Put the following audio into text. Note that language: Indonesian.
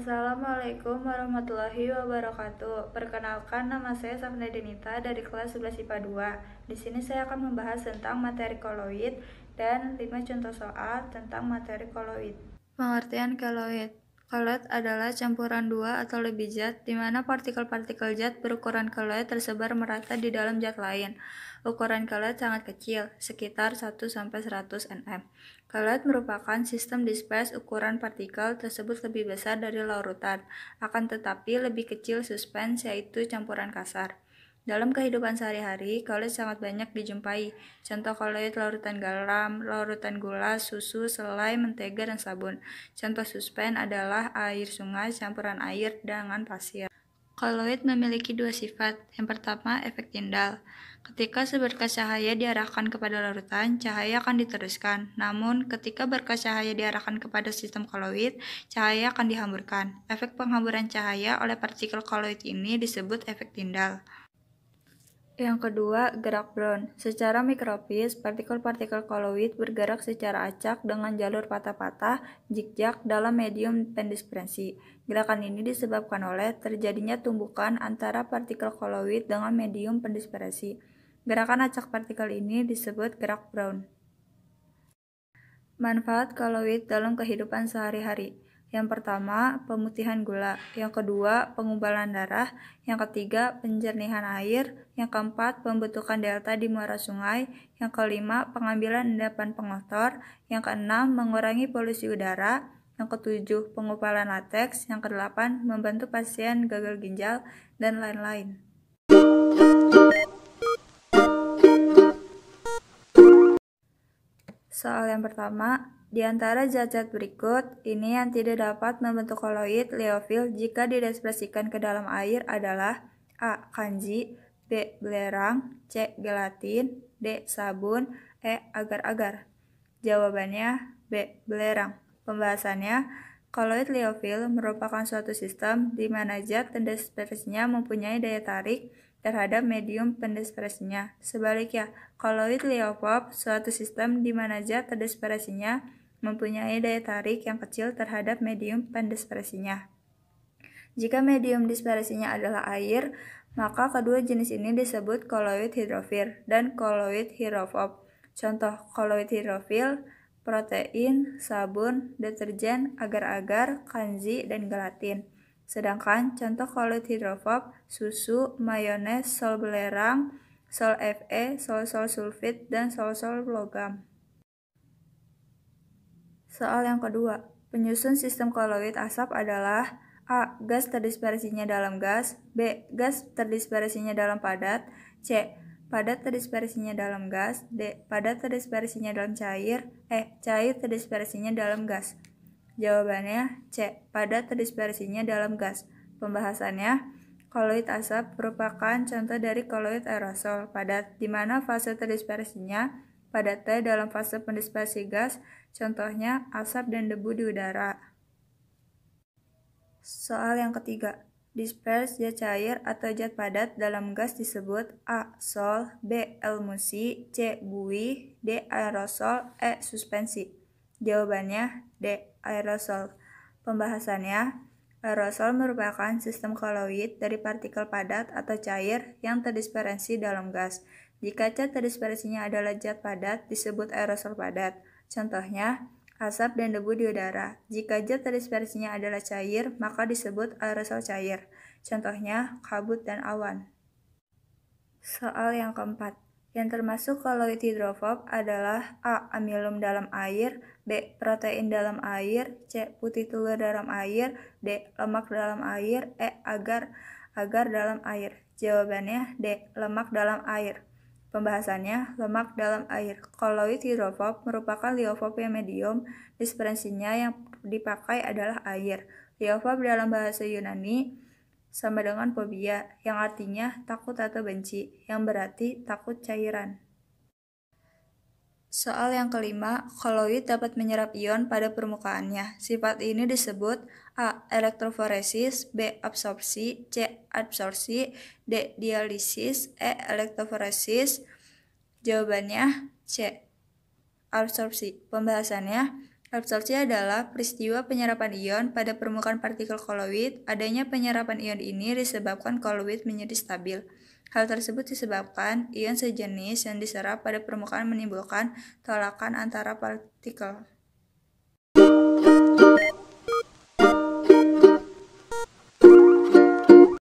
Assalamualaikum warahmatullahi wabarakatuh. Perkenalkan nama saya Safna Denita dari kelas 11 IPA 2. Di sini saya akan membahas tentang materi koloid dan 5 contoh soal tentang materi koloid. Pengertian koloid Kelet adalah campuran dua atau lebih zat, di mana partikel-partikel zat berukuran kelet tersebar merata di dalam zat lain. Ukuran kelet sangat kecil, sekitar 1-100 nm. Kelet merupakan sistem disperse ukuran partikel tersebut lebih besar dari larutan, akan tetapi lebih kecil suspens yaitu campuran kasar. Dalam kehidupan sehari-hari, kolet sangat banyak dijumpai. Contoh kolet larutan garam, larutan gula, susu, selai, mentega, dan sabun. Contoh suspen adalah air sungai, campuran air, dengan pasir. Koloid memiliki dua sifat. Yang pertama, efek tindal. Ketika seberkas cahaya diarahkan kepada larutan, cahaya akan diteruskan. Namun, ketika berkas cahaya diarahkan kepada sistem koloid, cahaya akan dihamburkan. Efek penghamburan cahaya oleh partikel koloid ini disebut efek tindal. Yang kedua, gerak Brown. Secara mikropis, partikel-partikel koloid bergerak secara acak dengan jalur patah-patah, zigzag dalam medium pendispersi. Gerakan ini disebabkan oleh terjadinya tumbukan antara partikel koloid dengan medium pendispersi. Gerakan acak partikel ini disebut gerak Brown. Manfaat koloid dalam kehidupan sehari-hari. Yang pertama, pemutihan gula. Yang kedua, pengubalan darah. Yang ketiga, penjernihan air. Yang keempat, pembentukan delta di muara sungai. Yang kelima, pengambilan endapan pengotor. Yang keenam, mengurangi polusi udara. Yang ketujuh, pengumpalan lateks. Yang kedelapan, membantu pasien gagal ginjal, dan lain-lain. Soal yang pertama, di antara zat-zat berikut, ini yang tidak dapat membentuk koloid leofil jika didespresikan ke dalam air adalah A. Kanji B. Belerang C. Gelatin D. Sabun E. Agar-agar Jawabannya B. Belerang Pembahasannya, koloid leofil merupakan suatu sistem di mana zat dan mempunyai daya tarik terhadap medium pendesperasinya. Sebaliknya, koloid Leopold suatu sistem di mana zat pendesperasinya mempunyai daya tarik yang kecil terhadap medium pendesperasinya. Jika medium dispersinya adalah air, maka kedua jenis ini disebut koloid hidrofil dan koloid hidrofob. Contoh koloid hidrofil, protein, sabun, deterjen, agar-agar, kanji, dan gelatin. Sedangkan contoh kolet hidrofob, susu, mayones, sol belerang, sol Fe, sol-sol sulfit, dan sol-sol logam. Soal yang kedua, penyusun sistem koloid asap adalah A. Gas terdispersinya dalam gas B. Gas terdispersinya dalam padat C. Padat terdispersinya dalam gas D. Padat terdispersinya dalam cair E. Cair terdispersinya dalam gas Jawabannya C. Pada terdispersinya dalam gas. Pembahasannya, koloid asap merupakan contoh dari koloid aerosol padat, di mana fase terdispersinya pada dalam fase pendispersi gas, contohnya asap dan debu di udara. Soal yang ketiga, dispers zat cair atau zat padat dalam gas disebut A. Sol, B. Elmusi, C. Buih, D. Aerosol, E. Suspensi. Jawabannya D. Aerosol. Pembahasannya, aerosol merupakan sistem koloid dari partikel padat atau cair yang terdispersi dalam gas. Jika cat terdispersinya adalah zat padat, disebut aerosol padat. Contohnya, asap dan debu di udara. Jika zat terdispersinya adalah cair, maka disebut aerosol cair. Contohnya, kabut dan awan. Soal yang keempat, yang termasuk koloid hidrofob adalah A. Amilum dalam air B. Protein dalam air C. Putih telur dalam air D. Lemak dalam air E. Agar agar dalam air Jawabannya D. Lemak dalam air Pembahasannya, lemak dalam air. Koloid hidrofob merupakan liofob yang medium, disperensinya yang dipakai adalah air. Liofob dalam bahasa Yunani sama dengan fobia, yang artinya takut atau benci, yang berarti takut cairan. Soal yang kelima, koloid dapat menyerap ion pada permukaannya. Sifat ini disebut A. Elektroforesis B. Absorpsi C. adsorpsi D. Dialisis E. Elektroforesis Jawabannya C. Absorpsi Pembahasannya Absorpsi adalah peristiwa penyerapan ion pada permukaan partikel koloid. Adanya penyerapan ion ini disebabkan koloid menjadi stabil. Hal tersebut disebabkan ion sejenis yang diserap pada permukaan menimbulkan tolakan antara partikel.